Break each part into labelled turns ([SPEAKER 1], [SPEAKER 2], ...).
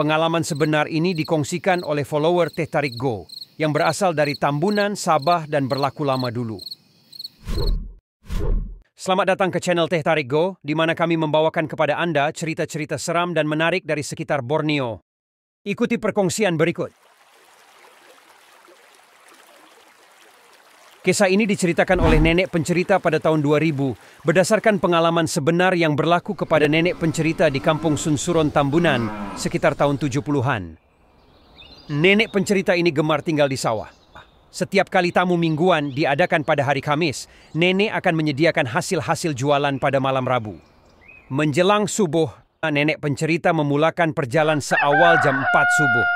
[SPEAKER 1] Pengalaman sebenar ini dikongsikan oleh follower Teh Tarik Go yang berasal dari Tambunan, Sabah dan berlaku lama dulu. Selamat datang ke channel Teh Tarik Go, di mana kami membawakan kepada Anda cerita-cerita seram dan menarik dari sekitar Borneo. Ikuti perkongsian berikut. Kisah ini diceritakan oleh nenek pencerita pada tahun 2000 berdasarkan pengalaman sebenar yang berlaku kepada nenek pencerita di kampung Sunsuron Tambunan sekitar tahun 70-an. Nenek pencerita ini gemar tinggal di sawah. Setiap kali tamu mingguan diadakan pada hari Kamis, nenek akan menyediakan hasil-hasil jualan pada malam Rabu. Menjelang subuh, nenek pencerita memulakan perjalanan seawal jam 4 subuh.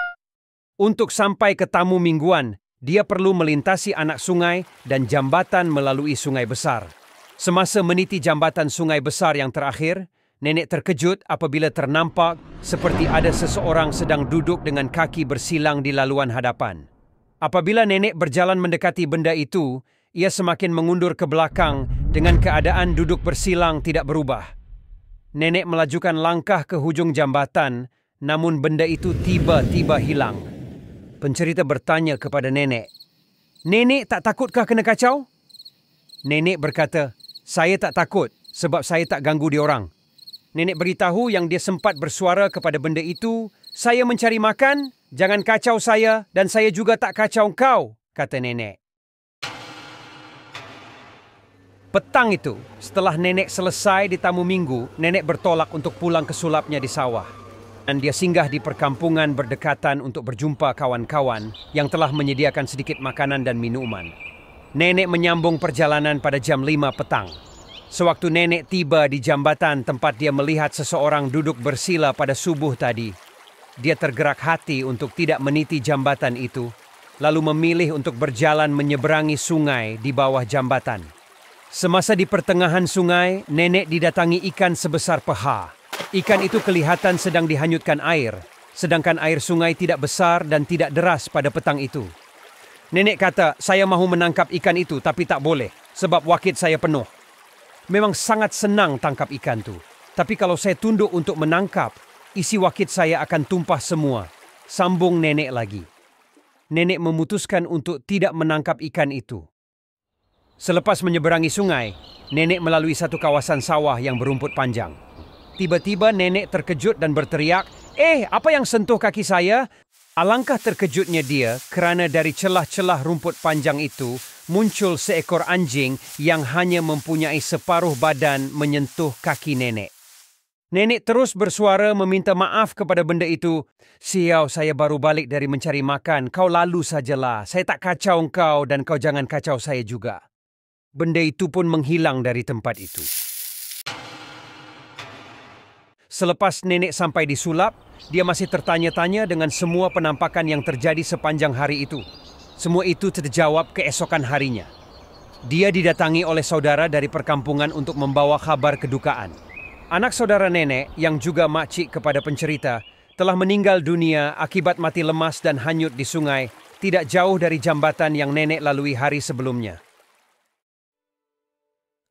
[SPEAKER 1] Untuk sampai ke tamu mingguan, dia perlu melintasi anak sungai dan jambatan melalui sungai besar. Semasa meniti jambatan sungai besar yang terakhir, nenek terkejut apabila ternampak seperti ada seseorang sedang duduk dengan kaki bersilang di laluan hadapan. Apabila nenek berjalan mendekati benda itu, ia semakin mengundur ke belakang dengan keadaan duduk bersilang tidak berubah. Nenek melajukan langkah ke hujung jambatan, namun benda itu tiba-tiba hilang. Pencerita bertanya kepada nenek. Nenek tak takutkah kena kacau? Nenek berkata, saya tak takut sebab saya tak ganggu dia orang. Nenek beritahu yang dia sempat bersuara kepada benda itu, saya mencari makan, jangan kacau saya dan saya juga tak kacau kau, kata nenek. Petang itu, setelah nenek selesai di tamu minggu, nenek bertolak untuk pulang ke sulapnya di sawah. Dan dia singgah di perkampungan berdekatan untuk berjumpa kawan-kawan yang telah menyediakan sedikit makanan dan minuman. Nenek menyambung perjalanan pada jam 5 petang. Sewaktu nenek tiba di jambatan tempat dia melihat seseorang duduk bersila pada subuh tadi, dia tergerak hati untuk tidak meniti jambatan itu, lalu memilih untuk berjalan menyeberangi sungai di bawah jambatan. Semasa di pertengahan sungai, nenek didatangi ikan sebesar peha Ikan itu kelihatan sedang dihanyutkan air, sedangkan air sungai tidak besar dan tidak deras pada petang itu. Nenek kata, saya mahu menangkap ikan itu tapi tak boleh sebab wakit saya penuh. Memang sangat senang tangkap ikan itu. Tapi kalau saya tunduk untuk menangkap, isi wakit saya akan tumpah semua. Sambung nenek lagi. Nenek memutuskan untuk tidak menangkap ikan itu. Selepas menyeberangi sungai, nenek melalui satu kawasan sawah yang berumput panjang. Tiba-tiba nenek terkejut dan berteriak, Eh, apa yang sentuh kaki saya? Alangkah terkejutnya dia kerana dari celah-celah rumput panjang itu muncul seekor anjing yang hanya mempunyai separuh badan menyentuh kaki nenek. Nenek terus bersuara meminta maaf kepada benda itu. Siau, saya baru balik dari mencari makan. Kau lalu sajalah. Saya tak kacau kau dan kau jangan kacau saya juga. Benda itu pun menghilang dari tempat itu. Selepas nenek sampai di sulap, dia masih tertanya-tanya dengan semua penampakan yang terjadi sepanjang hari itu. Semua itu terjawab keesokan harinya. Dia didatangi oleh saudara dari perkampungan untuk membawa kabar kedukaan. Anak saudara nenek yang juga makcik kepada pencerita telah meninggal dunia akibat mati lemas dan hanyut di sungai tidak jauh dari jambatan yang nenek lalui hari sebelumnya.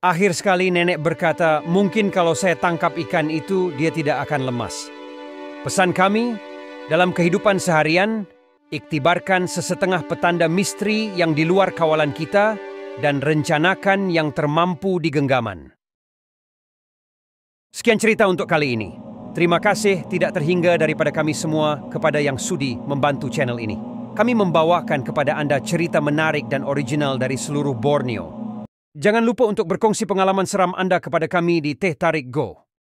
[SPEAKER 1] Akhir sekali nenek berkata, mungkin kalau saya tangkap ikan itu, dia tidak akan lemas. Pesan kami, dalam kehidupan seharian, iktibarkan sesetengah petanda misteri yang di luar kawalan kita dan rencanakan yang termampu di genggaman. Sekian cerita untuk kali ini. Terima kasih tidak terhingga daripada kami semua kepada yang sudi membantu channel ini. Kami membawakan kepada Anda cerita menarik dan original dari seluruh Borneo. Jangan lupa untuk berkongsi pengalaman seram Anda kepada kami di Teh Tarik Go.